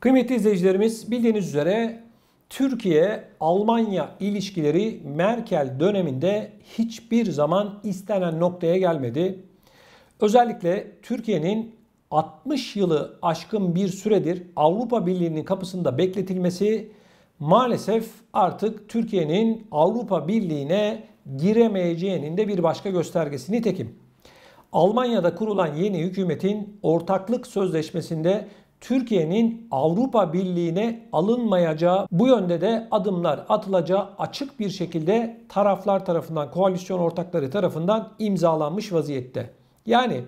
Kıymetli izleyicilerimiz bildiğiniz üzere Türkiye-Almanya ilişkileri Merkel döneminde hiçbir zaman istenen noktaya gelmedi. Özellikle Türkiye'nin 60 yılı aşkın bir süredir Avrupa Birliği'nin kapısında bekletilmesi maalesef artık Türkiye'nin Avrupa Birliği'ne giremeyeceğinin de bir başka göstergesi. Nitekim Almanya'da kurulan yeni hükümetin ortaklık sözleşmesinde Türkiye'nin Avrupa Birliği'ne alınmayacağı, bu yönde de adımlar atılacağı açık bir şekilde taraflar tarafından, koalisyon ortakları tarafından imzalanmış vaziyette. Yani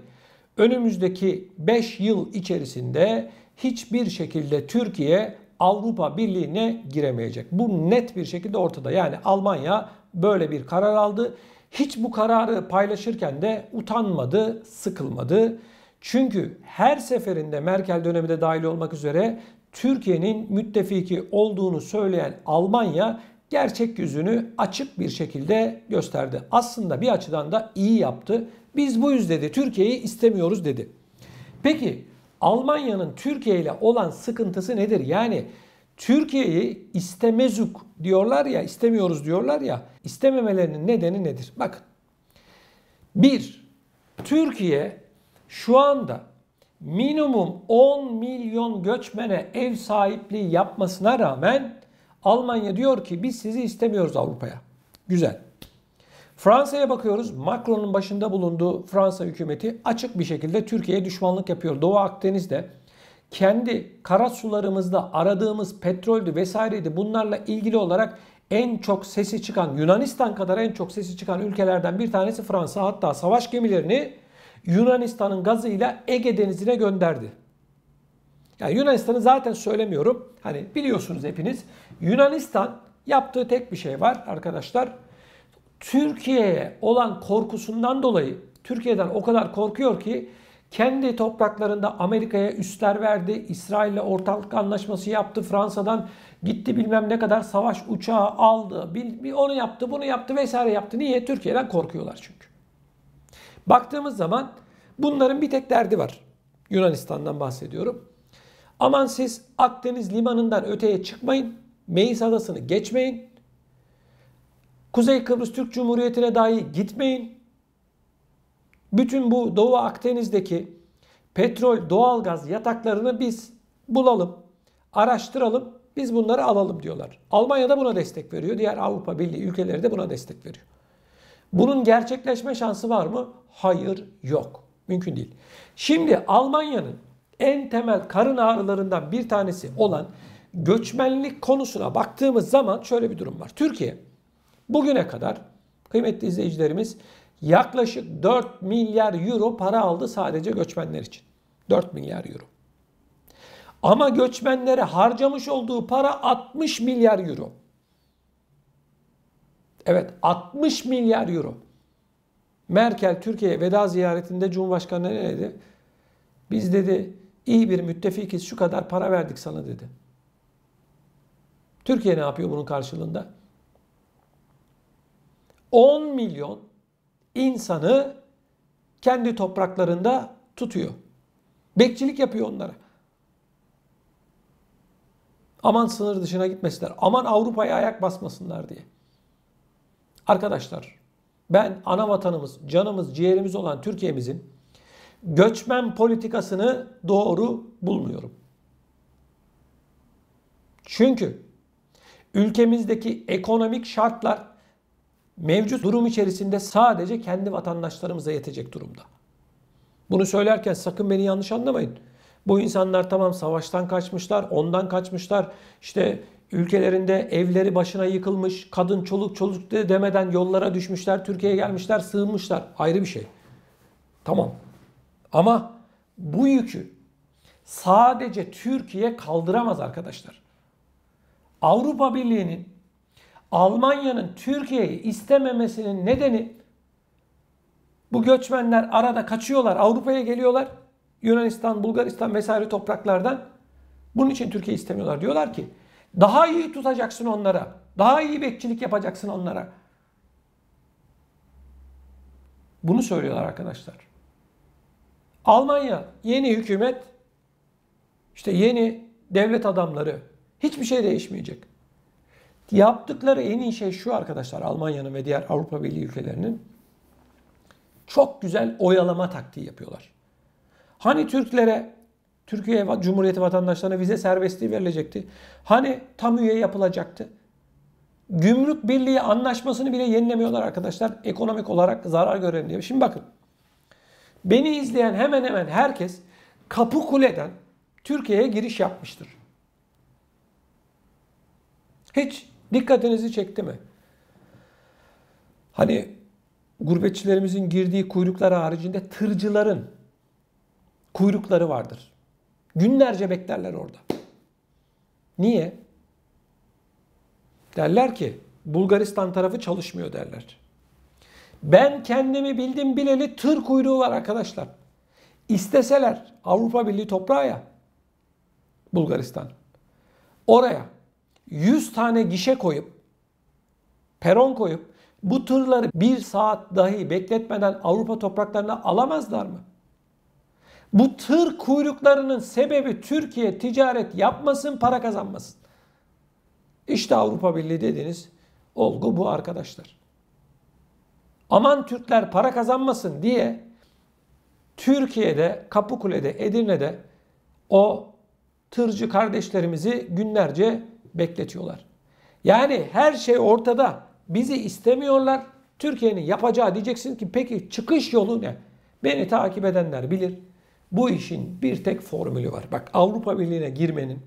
önümüzdeki 5 yıl içerisinde hiçbir şekilde Türkiye Avrupa Birliği'ne giremeyecek. Bu net bir şekilde ortada. Yani Almanya böyle bir karar aldı. Hiç bu kararı paylaşırken de utanmadı, sıkılmadı. Çünkü her seferinde Merkel dönemi de dahil olmak üzere Türkiye'nin müttefiki olduğunu söyleyen Almanya gerçek yüzünü açık bir şekilde gösterdi. Aslında bir açıdan da iyi yaptı. Biz bu buyuz dedi. Türkiye'yi istemiyoruz dedi. Peki Almanya'nın Türkiye ile olan sıkıntısı nedir? Yani Türkiye'yi istemezuk diyorlar ya, istemiyoruz diyorlar ya. istememelerinin nedeni nedir? Bakın. Bir, Türkiye şu anda minimum 10 milyon göçmene ev sahipliği yapmasına rağmen Almanya diyor ki biz sizi istemiyoruz Avrupa'ya. Güzel. Fransa'ya bakıyoruz. Macron'un başında bulunduğu Fransa hükümeti açık bir şekilde Türkiye'ye düşmanlık yapıyor. Doğu Akdeniz'de kendi kara sularımızda aradığımız petroldü vesaireydi bunlarla ilgili olarak en çok sesi çıkan Yunanistan kadar en çok sesi çıkan ülkelerden bir tanesi Fransa. Hatta savaş gemilerini Yunanistan'ın gazıyla Ege Denizi'ne gönderdi. Yani Yunanistan'ı zaten söylemiyorum. Hani biliyorsunuz hepiniz. Yunanistan yaptığı tek bir şey var arkadaşlar. Türkiye'ye olan korkusundan dolayı Türkiye'den o kadar korkuyor ki kendi topraklarında Amerika'ya üstler verdi. İsrail'le ortaklık anlaşması yaptı. Fransa'dan gitti bilmem ne kadar savaş uçağı aldı. Bil, onu yaptı bunu yaptı vesaire yaptı. Niye? Türkiye'den korkuyorlar çünkü. Baktığımız zaman bunların bir tek derdi var. Yunanistan'dan bahsediyorum. Aman siz Akdeniz limanından öteye çıkmayın. Meis adasını geçmeyin. Kuzey Kıbrıs Türk Cumhuriyeti'ne dahi gitmeyin. Bütün bu Doğu Akdeniz'deki petrol, doğalgaz yataklarını biz bulalım, araştıralım, biz bunları alalım diyorlar. Almanya da buna destek veriyor. Diğer Avrupa Birliği ülkeleri de buna destek veriyor. Bunun gerçekleşme şansı var mı? Hayır yok. Mümkün değil. Şimdi Almanya'nın en temel karın ağrılarından bir tanesi olan göçmenlik konusuna baktığımız zaman şöyle bir durum var. Türkiye bugüne kadar kıymetli izleyicilerimiz yaklaşık 4 milyar euro para aldı sadece göçmenler için. 4 milyar euro. Ama göçmenlere harcamış olduğu para 60 milyar euro. Evet 60 milyar euro. Merkel Türkiye'ye veda ziyaretinde Cumhurbaşkanı ne dedi? Biz dedi iyi bir müttefikiz şu kadar para verdik sana dedi. Türkiye ne yapıyor bunun karşılığında? 10 milyon insanı kendi topraklarında tutuyor. Bekçilik yapıyor onlara. Aman sınır dışına gitmesinler. Aman Avrupa'ya ayak basmasınlar diye. Arkadaşlar ben ana vatanımız, canımız, ciğerimiz olan Türkiye'mizin göçmen politikasını doğru bulmuyorum. Çünkü ülkemizdeki ekonomik şartlar mevcut durum içerisinde sadece kendi vatandaşlarımıza yetecek durumda. Bunu söylerken sakın beni yanlış anlamayın. Bu insanlar tamam savaştan kaçmışlar, ondan kaçmışlar, işte ülkelerinde evleri başına yıkılmış, kadın çoluk çoluk demeden yollara düşmüşler, Türkiye'ye gelmişler, sığınmışlar. Ayrı bir şey. Tamam. Ama bu yükü sadece Türkiye kaldıramaz arkadaşlar. Avrupa Birliği'nin Almanya'nın Türkiye'yi istememesinin nedeni bu göçmenler arada kaçıyorlar, Avrupa'ya geliyorlar. Yunanistan, Bulgaristan vesaire topraklardan. Bunun için Türkiye istemiyorlar. Diyorlar ki daha iyi tutacaksın onlara. Daha iyi bekçilik yapacaksın onlara. Bunu söylüyorlar arkadaşlar. Almanya yeni hükümet işte yeni devlet adamları hiçbir şey değişmeyecek. Yaptıkları en iyi şey şu arkadaşlar Almanya'nın ve diğer Avrupa Birliği ülkelerinin çok güzel oyalama taktiği yapıyorlar. Hani Türklere Türkiye Cumhuriyeti vatandaşlarına vize serbestliği verilecekti. Hani tam üye yapılacaktı. Gümrük Birliği anlaşmasını bile yenilemiyorlar arkadaşlar. Ekonomik olarak zarar görelim diye. Şimdi bakın. Beni izleyen hemen hemen herkes kapı kuleden Türkiye'ye giriş yapmıştır. Hiç dikkatinizi çekti mi? Hani gurbetçilerimizin girdiği kuyruklar haricinde tırcıların kuyrukları vardır. Günlerce beklerler orada. Niye? Derler ki Bulgaristan tarafı çalışmıyor derler. Ben kendimi bildim bileli tır kuyruğu var arkadaşlar. İsteseler Avrupa Birliği toprağı ya Bulgaristan. Oraya 100 tane gişe koyup peron koyup bu tırları bir saat dahi bekletmeden Avrupa topraklarına alamazlar mı? Bu tır kuyruklarının sebebi Türkiye ticaret yapmasın, para kazanmasın. İşte Avrupa Birliği dediğiniz olgu bu arkadaşlar. Aman Türkler para kazanmasın diye Türkiye'de, Kapıkule'de, Edirne'de o tırcı kardeşlerimizi günlerce bekletiyorlar. Yani her şey ortada. Bizi istemiyorlar. Türkiye'nin yapacağı diyeceksin ki peki çıkış yolu ne? Beni takip edenler bilir. Bu işin bir tek formülü var. Bak Avrupa Birliği'ne girmenin,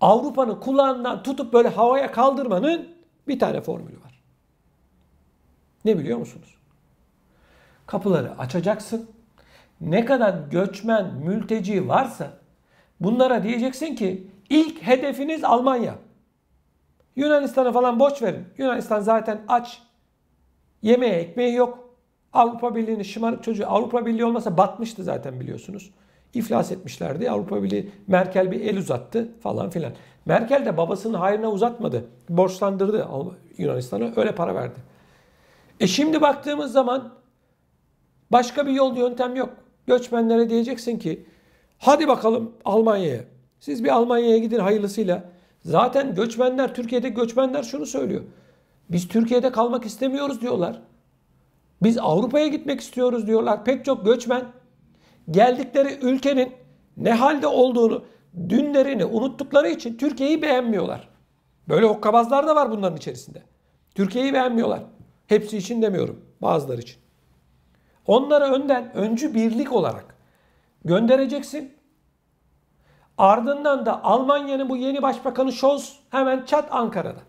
Avrupa'nın kulağından tutup böyle havaya kaldırmanın bir tane formülü var. Ne biliyor musunuz? Kapıları açacaksın. Ne kadar göçmen, mülteci varsa bunlara diyeceksin ki ilk hedefiniz Almanya. Yunanistan'a falan boş verin. Yunanistan zaten aç. Yemeğe ekmeği yok. Avrupa Birliği'nin şımarık çocuğu Avrupa Birliği olmasa batmıştı zaten biliyorsunuz. İflas etmişlerdi. Avrupa Birliği Merkel bir el uzattı falan filan. Merkel de babasının hayrına uzatmadı. Borçlandırdı Yunanistan'a öyle para verdi. E şimdi baktığımız zaman başka bir yol yöntem yok. Göçmenlere diyeceksin ki hadi bakalım Almanya'ya. Siz bir Almanya'ya gidin hayırlısıyla. Zaten göçmenler Türkiye'de göçmenler şunu söylüyor. Biz Türkiye'de kalmak istemiyoruz diyorlar. Biz Avrupa'ya gitmek istiyoruz diyorlar. Pek çok göçmen geldikleri ülkenin ne halde olduğunu, dünlerini unuttukları için Türkiye'yi beğenmiyorlar. Böyle hokkabazlar da var bunların içerisinde. Türkiye'yi beğenmiyorlar. Hepsi için demiyorum, bazıları için. Onları önden öncü birlik olarak göndereceksin. Ardından da Almanya'nın bu yeni başbakanı Scholz hemen çat Ankara'da.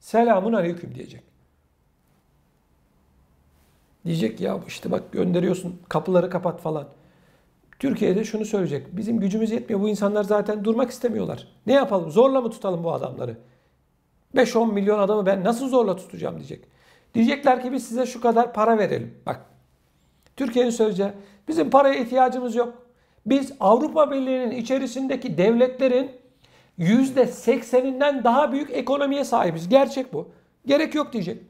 Selamun aleyküm diyecek. Diyecek ya işte bak gönderiyorsun kapıları kapat falan. Türkiye'de şunu söyleyecek. Bizim gücümüz yetmiyor. Bu insanlar zaten durmak istemiyorlar. Ne yapalım? Zorla mı tutalım bu adamları? 5-10 milyon adamı ben nasıl zorla tutacağım diyecek. Diyecekler ki biz size şu kadar para verelim. Bak Türkiye'nin sözce bizim paraya ihtiyacımız yok. Biz Avrupa Birliği'nin içerisindeki devletlerin %80'inden daha büyük ekonomiye sahibiz. Gerçek bu. Gerek yok diyecek.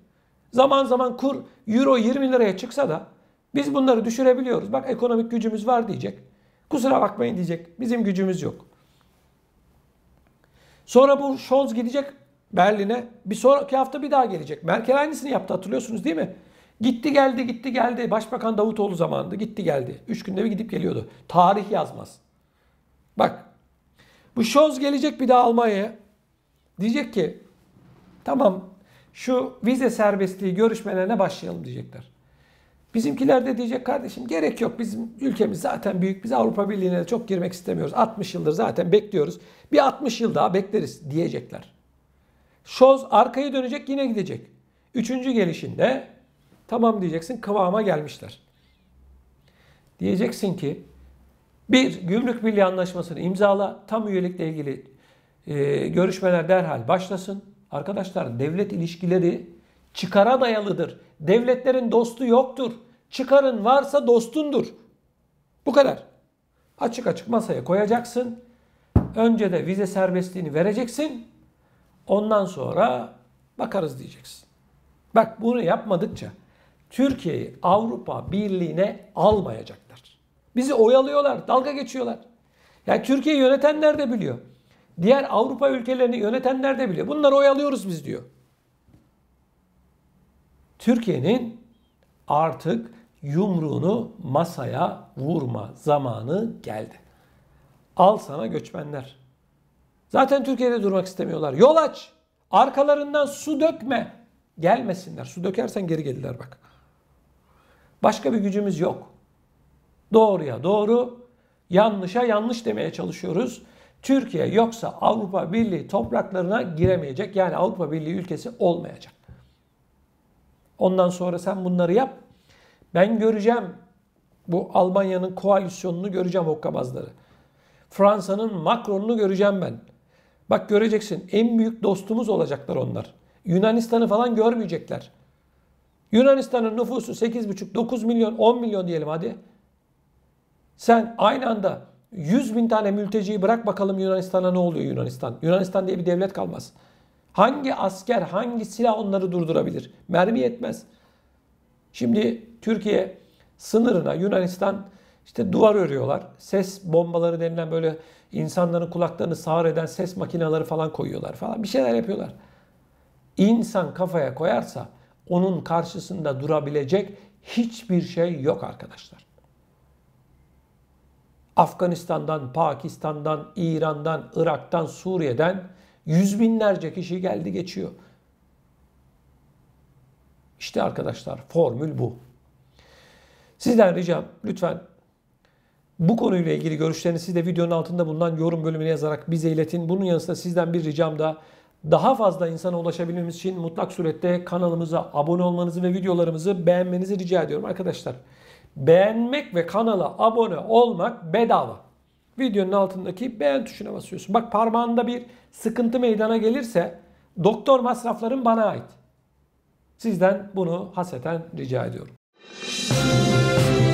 Zaman zaman kur euro 20 liraya çıksa da biz bunları düşürebiliyoruz. Bak ekonomik gücümüz var diyecek. Kusura bakmayın diyecek. Bizim gücümüz yok. Sonra bu Scholz gidecek Berlin'e. Bir sonraki hafta bir daha gelecek. Merkel aynısını yaptı hatırlıyorsunuz değil mi? Gitti geldi gitti geldi. Başbakan Davutoğlu zamanında gitti geldi. Üç günde bir gidip geliyordu. Tarih yazmaz. Bak bu Scholz gelecek bir daha Almanya'ya. Diyecek ki tamam şu vize serbestliği görüşmelerine başlayalım diyecekler. Bizimkiler de diyecek kardeşim gerek yok. Bizim ülkemiz zaten büyük. Biz Avrupa Birliği'ne çok girmek istemiyoruz. 60 yıldır zaten bekliyoruz. Bir 60 yıl daha bekleriz diyecekler. Şoz arkaya dönecek yine gidecek. Üçüncü gelişinde tamam diyeceksin kıvama gelmişler. Diyeceksin ki bir gümrük birliği anlaşmasını imzala. Tam üyelikle ilgili e, görüşmeler derhal başlasın. Arkadaşlar devlet ilişkileri çıkara dayalıdır. Devletlerin dostu yoktur. Çıkarın varsa dostundur. Bu kadar. Açık açık masaya koyacaksın. Önce de vize serbestliğini vereceksin. Ondan sonra bakarız diyeceksin. Bak bunu yapmadıkça Türkiye'yi Avrupa Birliği'ne almayacaklar. Bizi oyalıyorlar, dalga geçiyorlar. Yani Türkiye'yi yönetenler de biliyor. Diğer Avrupa ülkelerini yönetenler de biliyor. Bunları oyalıyoruz biz diyor. Türkiye'nin artık yumruğunu masaya vurma zamanı geldi. Al sana göçmenler. Zaten Türkiye'de durmak istemiyorlar. Yol aç. Arkalarından su dökme. Gelmesinler. Su dökersen geri gelirler bak. Başka bir gücümüz yok. Doğruya doğru, yanlışa yanlış demeye çalışıyoruz. Türkiye yoksa Avrupa Birliği topraklarına giremeyecek. Yani Avrupa Birliği ülkesi olmayacak. Ondan sonra sen bunları yap. Ben göreceğim bu Almanya'nın koalisyonunu göreceğim hokkabazları. Fransa'nın Macron'unu göreceğim ben. Bak göreceksin en büyük dostumuz olacaklar onlar. Yunanistan'ı falan görmeyecekler. Yunanistan'ın nüfusu 8,5-9 milyon 10 milyon diyelim hadi. Sen aynı anda 100 bin tane mülteciyi bırak bakalım Yunanistan'a ne oluyor Yunanistan? Yunanistan diye bir devlet kalmaz. Hangi asker, hangi silah onları durdurabilir? Mermi yetmez. Şimdi Türkiye sınırına Yunanistan işte duvar örüyorlar. Ses bombaları denilen böyle insanların kulaklarını sağır eden ses makineleri falan koyuyorlar falan. Bir şeyler yapıyorlar. İnsan kafaya koyarsa onun karşısında durabilecek hiçbir şey yok arkadaşlar. Afganistan'dan, Pakistan'dan, İran'dan, Irak'tan, Suriye'den yüz binlerce kişi geldi geçiyor. İşte arkadaşlar formül bu. Sizden ricam lütfen bu konuyla ilgili görüşlerinizi siz de videonun altında bulunan yorum bölümüne yazarak bize iletin. Bunun yanı sıra sizden bir ricam da daha fazla insana ulaşabilmemiz için mutlak surette kanalımıza abone olmanızı ve videolarımızı beğenmenizi rica ediyorum arkadaşlar beğenmek ve kanala abone olmak bedava. Videonun altındaki beğen tuşuna basıyorsun. Bak parmağında bir sıkıntı meydana gelirse doktor masrafların bana ait. Sizden bunu haseten rica ediyorum. Müzik